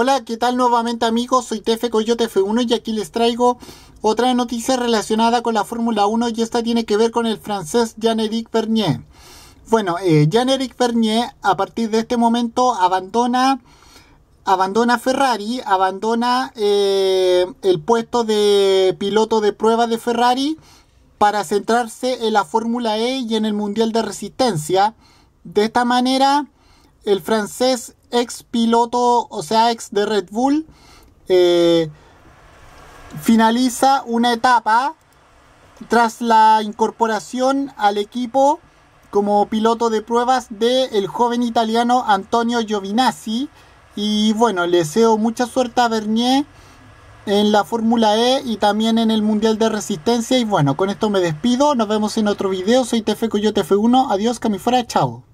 Hola, ¿qué tal nuevamente amigos? Soy Tefe Coyote F1 y aquí les traigo otra noticia relacionada con la Fórmula 1 y esta tiene que ver con el francés Jean-Éric Bernier. Bueno, eh, Jean-Éric Bernier a partir de este momento abandona, abandona Ferrari, abandona eh, el puesto de piloto de prueba de Ferrari para centrarse en la Fórmula E y en el Mundial de Resistencia. De esta manera, el francés ex piloto, o sea, ex de Red Bull, eh, finaliza una etapa tras la incorporación al equipo como piloto de pruebas del el joven italiano Antonio Giovinazzi. Y bueno, le deseo mucha suerte a Bernier en la Fórmula E y también en el Mundial de Resistencia. Y bueno, con esto me despido. Nos vemos en otro video. Soy Tefe Coyote F1. Adiós, que me fuera. Chao.